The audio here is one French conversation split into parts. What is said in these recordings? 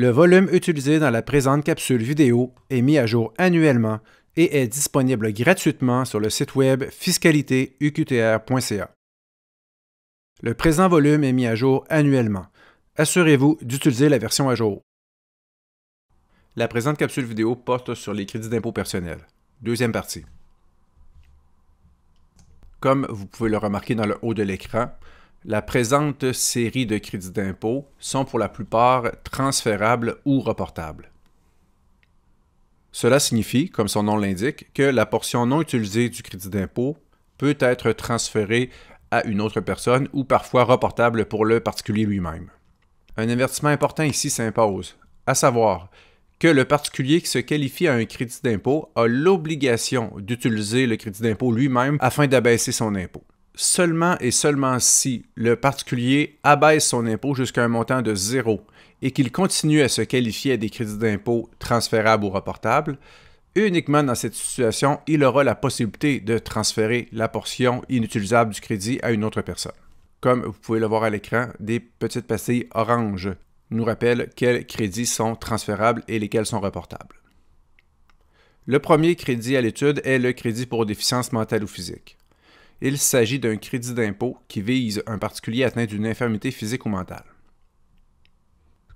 Le volume utilisé dans la présente capsule vidéo est mis à jour annuellement et est disponible gratuitement sur le site web fiscalitéuqtr.ca. Le présent volume est mis à jour annuellement. Assurez-vous d'utiliser la version à jour. La présente capsule vidéo porte sur les crédits d'impôt personnel. Deuxième partie. Comme vous pouvez le remarquer dans le haut de l'écran, la présente série de crédits d'impôt sont pour la plupart transférables ou reportables. Cela signifie, comme son nom l'indique, que la portion non utilisée du crédit d'impôt peut être transférée à une autre personne ou parfois reportable pour le particulier lui-même. Un avertissement important ici s'impose, à savoir que le particulier qui se qualifie à un crédit d'impôt a l'obligation d'utiliser le crédit d'impôt lui-même afin d'abaisser son impôt seulement et seulement si le particulier abaisse son impôt jusqu'à un montant de zéro et qu'il continue à se qualifier à des crédits d'impôt transférables ou reportables, uniquement dans cette situation, il aura la possibilité de transférer la portion inutilisable du crédit à une autre personne. Comme vous pouvez le voir à l'écran, des petites pastilles oranges nous rappellent quels crédits sont transférables et lesquels sont reportables. Le premier crédit à l'étude est le crédit pour déficience mentale ou physique il s'agit d'un crédit d'impôt qui vise un particulier atteint d'une infirmité physique ou mentale.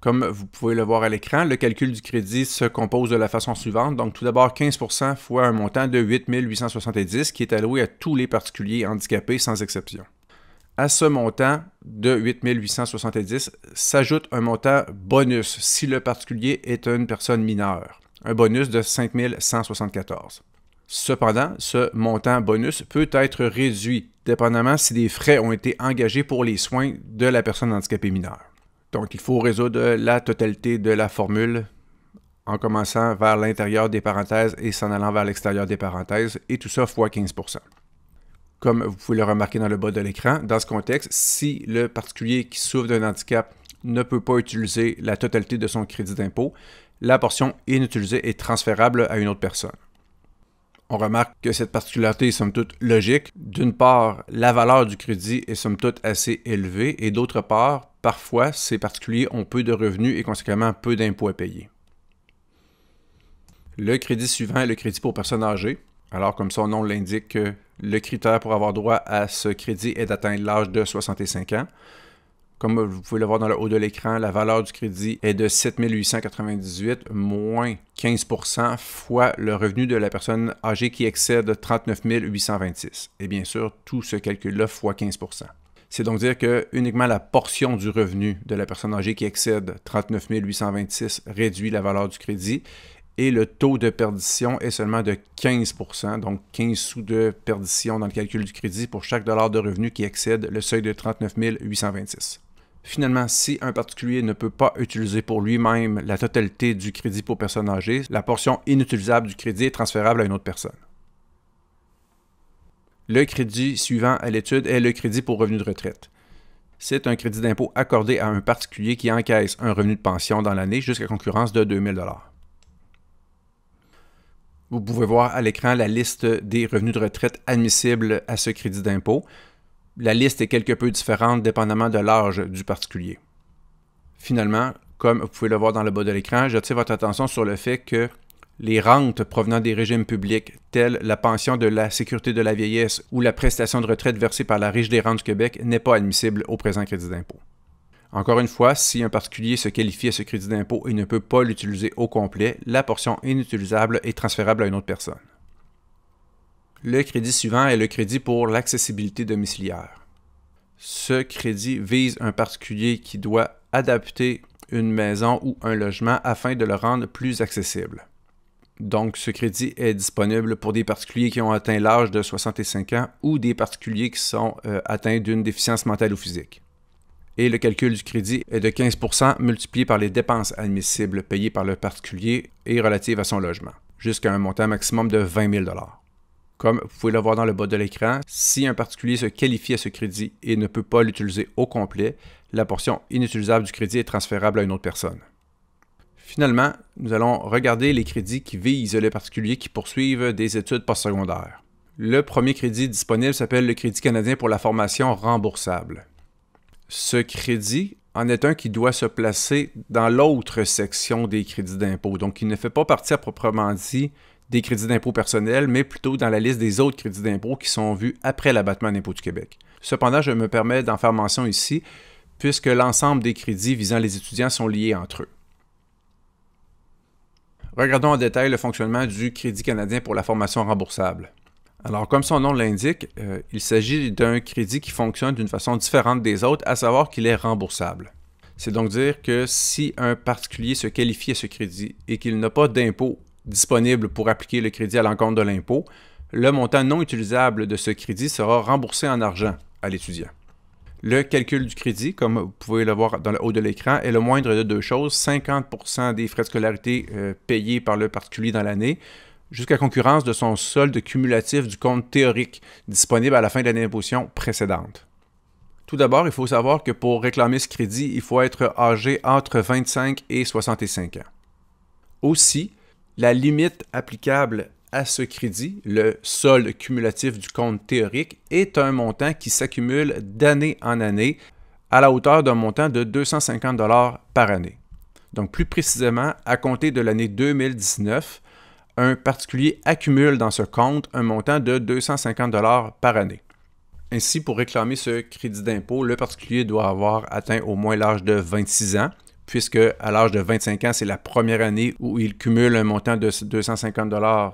Comme vous pouvez le voir à l'écran, le calcul du crédit se compose de la façon suivante. Donc tout d'abord 15% fois un montant de 8 870 qui est alloué à tous les particuliers handicapés sans exception. À ce montant de 8 870 s'ajoute un montant bonus si le particulier est une personne mineure, un bonus de 5 174. Cependant, ce montant bonus peut être réduit, dépendamment si des frais ont été engagés pour les soins de la personne handicapée mineure. Donc, il faut résoudre la totalité de la formule en commençant vers l'intérieur des parenthèses et s'en allant vers l'extérieur des parenthèses, et tout ça fois 15 Comme vous pouvez le remarquer dans le bas de l'écran, dans ce contexte, si le particulier qui souffre d'un handicap ne peut pas utiliser la totalité de son crédit d'impôt, la portion inutilisée est transférable à une autre personne. On remarque que cette particularité est somme toute logique. D'une part, la valeur du crédit est somme toute assez élevée et d'autre part, parfois, ces particuliers ont peu de revenus et conséquemment peu d'impôts à payer. Le crédit suivant est le crédit pour personnes âgées. Alors, comme son nom l'indique, le critère pour avoir droit à ce crédit est d'atteindre l'âge de 65 ans. Comme euh, vous pouvez le voir dans le haut de l'écran, la valeur du crédit est de 7898 moins 15 fois le revenu de la personne âgée qui excède 39 826. Et bien sûr, tout ce calcul-là fois 15 c'est donc dire que uniquement la portion du revenu de la personne âgée qui excède 39 826 réduit la valeur du crédit et le taux de perdition est seulement de 15 donc 15 sous de perdition dans le calcul du crédit pour chaque dollar de revenu qui excède le seuil de 39 826. Finalement, si un particulier ne peut pas utiliser pour lui-même la totalité du crédit pour personnes âgées, la portion inutilisable du crédit est transférable à une autre personne. Le crédit suivant à l'étude est le crédit pour revenu de retraite. C'est un crédit d'impôt accordé à un particulier qui encaisse un revenu de pension dans l'année jusqu'à concurrence de 2000 Vous pouvez voir à l'écran la liste des revenus de retraite admissibles à ce crédit d'impôt la liste est quelque peu différente dépendamment de l'âge du particulier. Finalement, comme vous pouvez le voir dans le bas de l'écran, j'attire votre attention sur le fait que les rentes provenant des régimes publics, tels la pension de la sécurité de la vieillesse ou la prestation de retraite versée par la Riche des rentes du Québec, n'est pas admissible au présent crédit d'impôt. Encore une fois, si un particulier se qualifie à ce crédit d'impôt et ne peut pas l'utiliser au complet, la portion inutilisable est transférable à une autre personne. Le crédit suivant est le crédit pour l'accessibilité domiciliaire. Ce crédit vise un particulier qui doit adapter une maison ou un logement afin de le rendre plus accessible. Donc ce crédit est disponible pour des particuliers qui ont atteint l'âge de 65 ans ou des particuliers qui sont euh, atteints d'une déficience mentale ou physique. Et le calcul du crédit est de 15 multiplié par les dépenses admissibles payées par le particulier et relatives à son logement, jusqu'à un montant maximum de 20 000 comme vous pouvez le voir dans le bas de l'écran, si un particulier se qualifie à ce crédit et ne peut pas l'utiliser au complet, la portion inutilisable du crédit est transférable à une autre personne. Finalement, nous allons regarder les crédits qui visent les particuliers qui poursuivent des études postsecondaires. Le premier crédit disponible s'appelle le Crédit canadien pour la formation remboursable. Ce crédit en est un qui doit se placer dans l'autre section des crédits d'impôt. Donc, il ne fait pas partie à proprement dit des crédits d'impôt personnels, mais plutôt dans la liste des autres crédits d'impôt qui sont vus après l'abattement d'impôt du Québec. Cependant, je me permets d'en faire mention ici, puisque l'ensemble des crédits visant les étudiants sont liés entre eux. Regardons en détail le fonctionnement du Crédit canadien pour la formation remboursable. Alors, comme son nom l'indique, euh, il s'agit d'un crédit qui fonctionne d'une façon différente des autres, à savoir qu'il est remboursable. C'est donc dire que si un particulier se qualifie à ce crédit et qu'il n'a pas d'impôt disponible pour appliquer le crédit à l'encontre de l'impôt, le montant non utilisable de ce crédit sera remboursé en argent à l'étudiant. Le calcul du crédit, comme vous pouvez le voir dans le haut de l'écran, est le moindre de deux choses. 50% des frais de scolarité euh, payés par le particulier dans l'année, jusqu'à concurrence de son solde cumulatif du compte théorique disponible à la fin de l'année d'imposition précédente. Tout d'abord, il faut savoir que pour réclamer ce crédit, il faut être âgé entre 25 et 65 ans. Aussi, la limite applicable à ce crédit, le solde cumulatif du compte théorique, est un montant qui s'accumule d'année en année à la hauteur d'un montant de 250 dollars par année. Donc plus précisément, à compter de l'année 2019, un particulier accumule dans ce compte un montant de 250 dollars par année. Ainsi, pour réclamer ce crédit d'impôt, le particulier doit avoir atteint au moins l'âge de 26 ans, puisque à l'âge de 25 ans, c'est la première année où il cumule un montant de 250 dans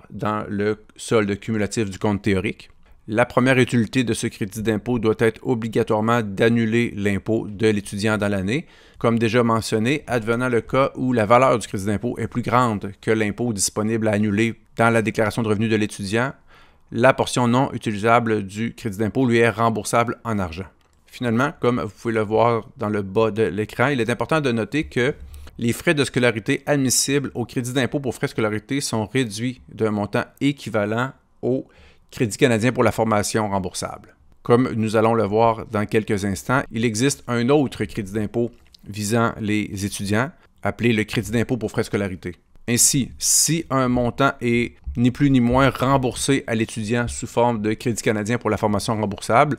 le solde cumulatif du compte théorique. La première utilité de ce crédit d'impôt doit être obligatoirement d'annuler l'impôt de l'étudiant dans l'année, comme déjà mentionné, advenant le cas où la valeur du crédit d'impôt est plus grande que l'impôt disponible à annuler dans la déclaration de revenus de l'étudiant, la portion non utilisable du crédit d'impôt lui est remboursable en argent. Finalement, comme vous pouvez le voir dans le bas de l'écran, il est important de noter que les frais de scolarité admissibles au crédit d'impôt pour frais de scolarité sont réduits d'un montant équivalent au Crédit canadien pour la formation remboursable. Comme nous allons le voir dans quelques instants, il existe un autre crédit d'impôt visant les étudiants, appelé le crédit d'impôt pour frais de scolarité. Ainsi, si un montant est ni plus ni moins remboursé à l'étudiant sous forme de crédit canadien pour la formation remboursable,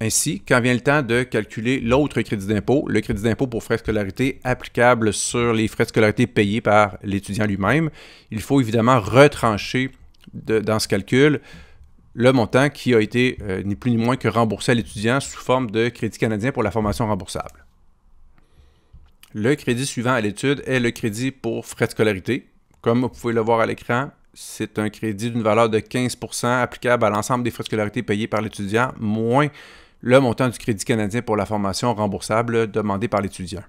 ainsi, quand vient le temps de calculer l'autre crédit d'impôt, le crédit d'impôt pour frais de scolarité applicable sur les frais de scolarité payés par l'étudiant lui-même, il faut évidemment retrancher dans ce calcul le montant qui a été euh, ni plus ni moins que remboursé à l'étudiant sous forme de crédit canadien pour la formation remboursable. Le crédit suivant à l'étude est le crédit pour frais de scolarité. Comme vous pouvez le voir à l'écran, c'est un crédit d'une valeur de 15 applicable à l'ensemble des frais de scolarité payés par l'étudiant, moins le montant du crédit canadien pour la formation remboursable demandé par l'étudiant.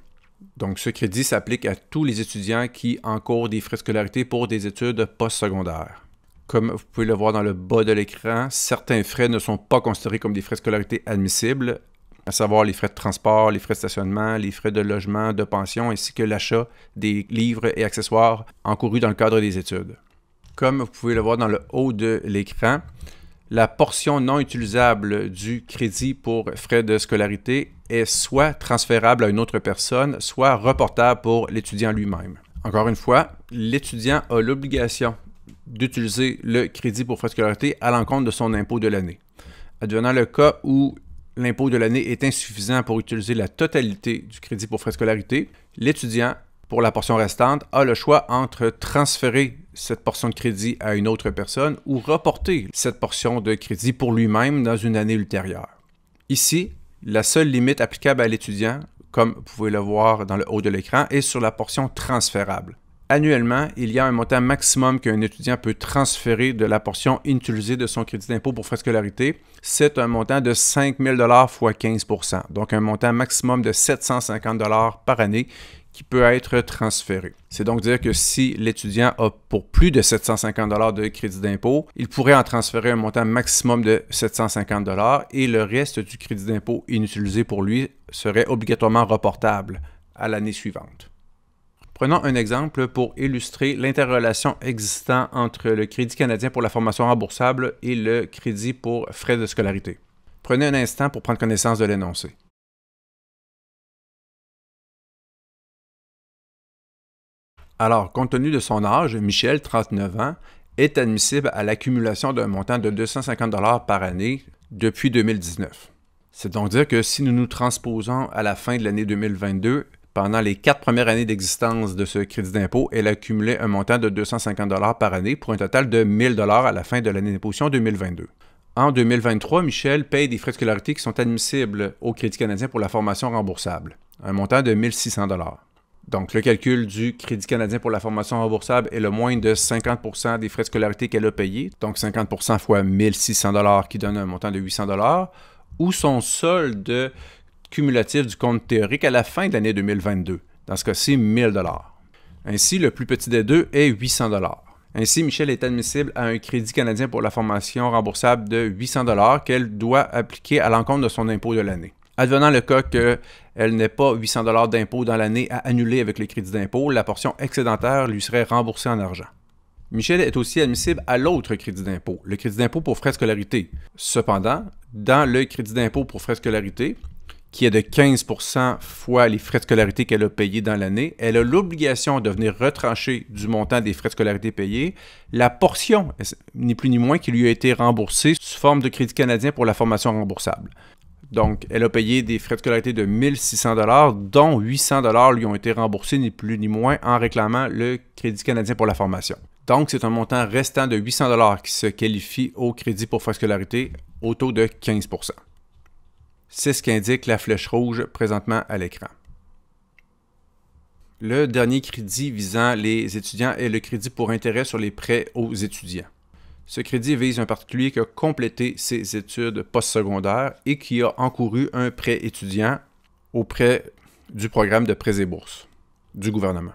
Donc, ce crédit s'applique à tous les étudiants qui encourent des frais de scolarité pour des études postsecondaires. Comme vous pouvez le voir dans le bas de l'écran, certains frais ne sont pas considérés comme des frais de scolarité admissibles, à savoir les frais de transport, les frais de stationnement, les frais de logement, de pension, ainsi que l'achat des livres et accessoires encourus dans le cadre des études. Comme vous pouvez le voir dans le haut de l'écran, la portion non utilisable du crédit pour frais de scolarité est soit transférable à une autre personne, soit reportable pour l'étudiant lui-même. Encore une fois, l'étudiant a l'obligation d'utiliser le crédit pour frais de scolarité à l'encontre de son impôt de l'année. Advenant le cas où l'impôt de l'année est insuffisant pour utiliser la totalité du crédit pour frais de scolarité, l'étudiant pour la portion restante, a le choix entre transférer cette portion de crédit à une autre personne ou reporter cette portion de crédit pour lui-même dans une année ultérieure. Ici, la seule limite applicable à l'étudiant, comme vous pouvez le voir dans le haut de l'écran, est sur la portion transférable. Annuellement, il y a un montant maximum qu'un étudiant peut transférer de la portion inutilisée de son crédit d'impôt pour frais de scolarité. C'est un montant de 5000 000 x 15 donc un montant maximum de 750 par année qui peut être transféré. C'est donc dire que si l'étudiant a pour plus de 750 de crédit d'impôt, il pourrait en transférer un montant maximum de 750 et le reste du crédit d'impôt inutilisé pour lui serait obligatoirement reportable à l'année suivante. Prenons un exemple pour illustrer l'interrelation existant entre le Crédit canadien pour la formation remboursable et le crédit pour frais de scolarité. Prenez un instant pour prendre connaissance de l'énoncé. Alors, compte tenu de son âge, Michel, 39 ans, est admissible à l'accumulation d'un montant de 250 dollars par année depuis 2019. C'est donc dire que si nous nous transposons à la fin de l'année 2022, pendant les quatre premières années d'existence de ce crédit d'impôt, elle accumulait un montant de 250 dollars par année pour un total de 1000 dollars à la fin de l'année d'imposition 2022. En 2023, Michel paye des frais de scolarité qui sont admissibles au Crédit canadien pour la formation remboursable, un montant de 1600 dollars. Donc, le calcul du Crédit canadien pour la formation remboursable est le moins de 50 des frais de scolarité qu'elle a payés. Donc, 50 fois 1600 qui donne un montant de 800 ou son solde cumulatif du compte théorique à la fin de l'année 2022. Dans ce cas-ci, 1000 Ainsi, le plus petit des deux est 800 Ainsi, Michel est admissible à un crédit canadien pour la formation remboursable de 800 qu'elle doit appliquer à l'encontre de son impôt de l'année. Advenant le cas qu'elle n'ait pas 800 dollars d'impôt dans l'année à annuler avec le crédit d'impôt, la portion excédentaire lui serait remboursée en argent. Michel est aussi admissible à l'autre crédit d'impôt, le crédit d'impôt pour frais de scolarité. Cependant, dans le crédit d'impôt pour frais de scolarité, qui est de 15 fois les frais de scolarité qu'elle a payés dans l'année, elle a l'obligation de venir retrancher du montant des frais de scolarité payés la portion, ni plus ni moins, qui lui a été remboursée sous forme de crédit canadien pour la formation remboursable. Donc, elle a payé des frais de scolarité de 1600 dollars, dont 800 dollars lui ont été remboursés ni plus ni moins en réclamant le Crédit canadien pour la formation. Donc, c'est un montant restant de 800 qui se qualifie au crédit pour frais de scolarité au taux de 15 C'est ce qu'indique la flèche rouge présentement à l'écran. Le dernier crédit visant les étudiants est le crédit pour intérêt sur les prêts aux étudiants. Ce crédit vise un particulier qui a complété ses études postsecondaires et qui a encouru un prêt étudiant auprès du programme de prêts et bourses du gouvernement.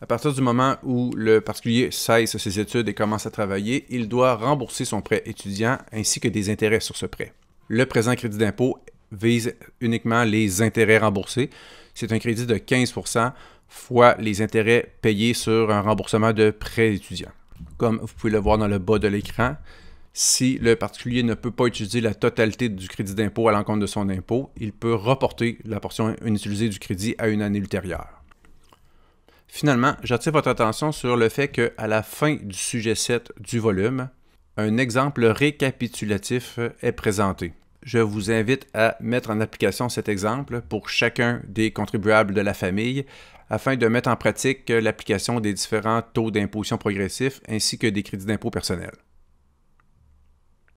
À partir du moment où le particulier cesse ses études et commence à travailler, il doit rembourser son prêt étudiant ainsi que des intérêts sur ce prêt. Le présent crédit d'impôt vise uniquement les intérêts remboursés. C'est un crédit de 15 fois les intérêts payés sur un remboursement de prêt étudiant comme vous pouvez le voir dans le bas de l'écran, si le particulier ne peut pas utiliser la totalité du crédit d'impôt à l'encontre de son impôt, il peut reporter la portion inutilisée du crédit à une année ultérieure. Finalement, j'attire votre attention sur le fait qu'à la fin du sujet 7 du volume, un exemple récapitulatif est présenté. Je vous invite à mettre en application cet exemple pour chacun des contribuables de la famille afin de mettre en pratique l'application des différents taux d'imposition progressifs ainsi que des crédits d'impôt personnels.